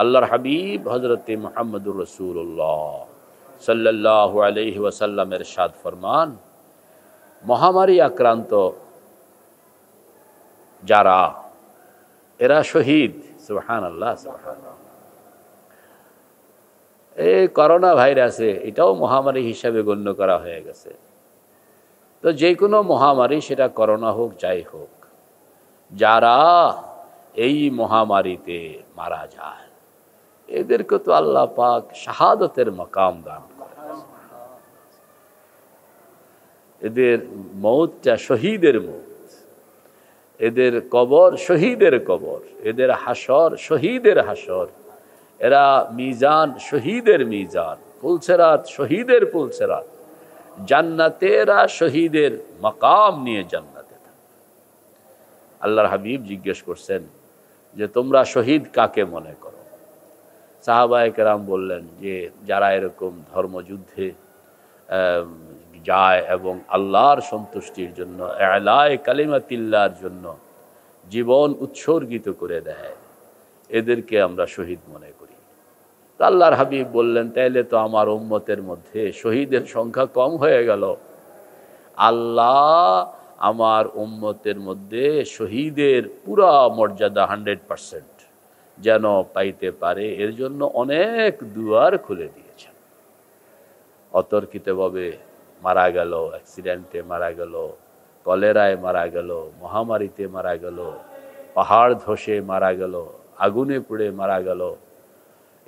আল্লাহর হাবিব হজরতে মোহাম্মদুর রসুল্লাহ সাল্লাহ আলহি ওয়াসাল্লামের সাদ ফরমান মহামারী আক্রান্ত যারা এরা শহীদ সুহান আল্লাহ সুহান এই করোনা ভাইরাসে এটাও মহামারী হিসাবে গণ্য করা হয়ে গেছে তো যে কোনো মহামারী সেটা করোনা হোক যাই হোক যারা এই মহামারীতে মারা যায় এদেরকে তো আল্লাহ পাক শাহাদতের মকাম দান করে এদের মৌতটা শহীদের মৌত এদের কবর শহীদের কবর এদের হাসর শহীদের হাসর এরা মিজান শহীদের মিজান পুলসেরাত শহীদের পুলসেরাত জান্নাতে এরা শহীদের মকাম নিয়ে জান্নাতে আল্লাহর হাবিব জিজ্ঞেস করছেন যে তোমরা শহীদ কাকে মনে করো সাহাবায়কেরাম বললেন যে যারা এরকম ধর্মযুদ্ধে যায় এবং আল্লাহর সন্তুষ্টির জন্য এলায় কালিমাতিল্লার জন্য জীবন উৎসর্গিত করে দেয় এদেরকে আমরা শহীদ মনে করি আল্লাহর হাবিব বললেন তাইলে তো আমার উম্মতের মধ্যে শহীদের সংখ্যা কম হয়ে গেল আল্লাহ আমার উম্মতের মধ্যে শহীদের পুরা মর্যাদা হান্ড্রেড পারসেন্ট যেন পাইতে পারে এর জন্য অনেক দুয়ার খুলে দিয়েছেন অতর্কিতভাবে মারা গেল অ্যাক্সিডেন্টে মারা গেল কলেরায় মারা গেল মহামারীতে মারা গেল পাহাড় ধসে মারা গেল আগুনে পুড়ে মারা গেল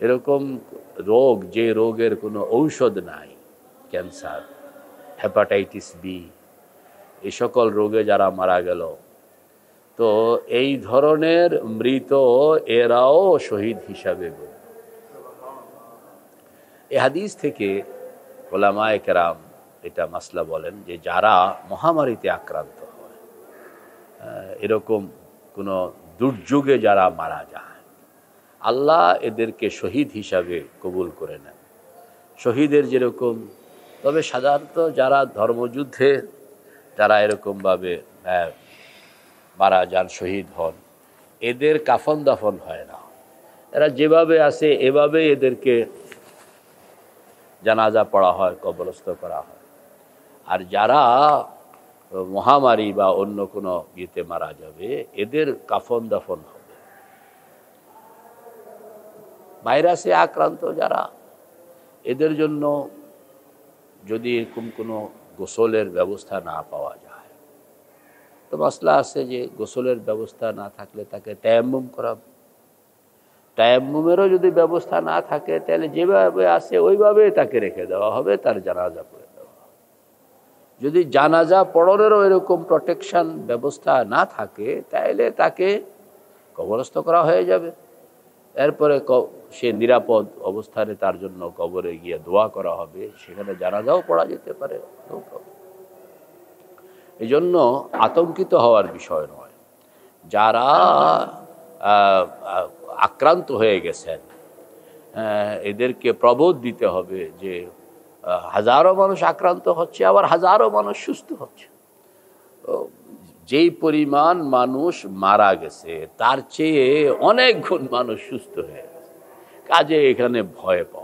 এরকম রোগ যে রোগের কোনো ঔষধ নাই ক্যান্সার হ্যাপাটাইটিস বি এই সকল রোগে যারা মারা গেল তো এই ধরনের মৃত এরাও শহীদ হিসাবে এ হাদিস থেকে ওলামায় কেরাম এটা মাসলা বলেন যে যারা মহামারীতে আক্রান্ত হয় এরকম কোনো দুর্যোগে যারা মারা যায় আল্লাহ এদেরকে শহীদ হিসাবে কবুল করে নেন শহীদের যেরকম তবে সাধারণত যারা ধর্মযুদ্ধে যারা এরকমভাবে মারা যান শহীদ হন এদের কাফন দাফন হয় না এরা যেভাবে আছে এভাবে এদেরকে জানাজা পড়া হয় কবরস্থ করা হয় আর যারা মহামারী বা অন্য কোনো ইয়েতে মারা যাবে এদের কাফন দাফন হবে ভাইরাসে আক্রান্ত যারা এদের জন্য যদি এরকম কোনো গোসলের ব্যবস্থা না পাওয়া যায় তো মশলা আছে যে গোসলের ব্যবস্থা না থাকলে তাকে তায়াম্বুম করা তায়াম্বুমেরও যদি ব্যবস্থা না থাকে তাহলে যেভাবে আসে ওইভাবে তাকে রেখে দেওয়া হবে তার জানাজা পড়ে দেওয়া যদি জানাজা পড়নেরও এরকম প্রটেকশন ব্যবস্থা না থাকে তাহলে তাকে কবরস্থ করা হয়ে যাবে এরপরে সে নিরাপদ অবস্থানে তার জন্য কবরে গিয়ে দোয়া করা হবে সেখানে জানাজাও পড়া যেতে পারে নো প্রবলেম এজন্য আতঙ্কিত হওয়ার বিষয় নয় যারা আক্রান্ত হয়ে গেছেন এদেরকে প্রবোধ দিতে হবে যে হাজারো মানুষ আক্রান্ত হচ্ছে আবার হাজারো মানুষ সুস্থ হচ্ছে যেই পরিমাণ মানুষ মারা গেছে তার চেয়ে অনেক গুণ মানুষ সুস্থ হয়ে গেছে কাজে এখানে ভয় পাওয়া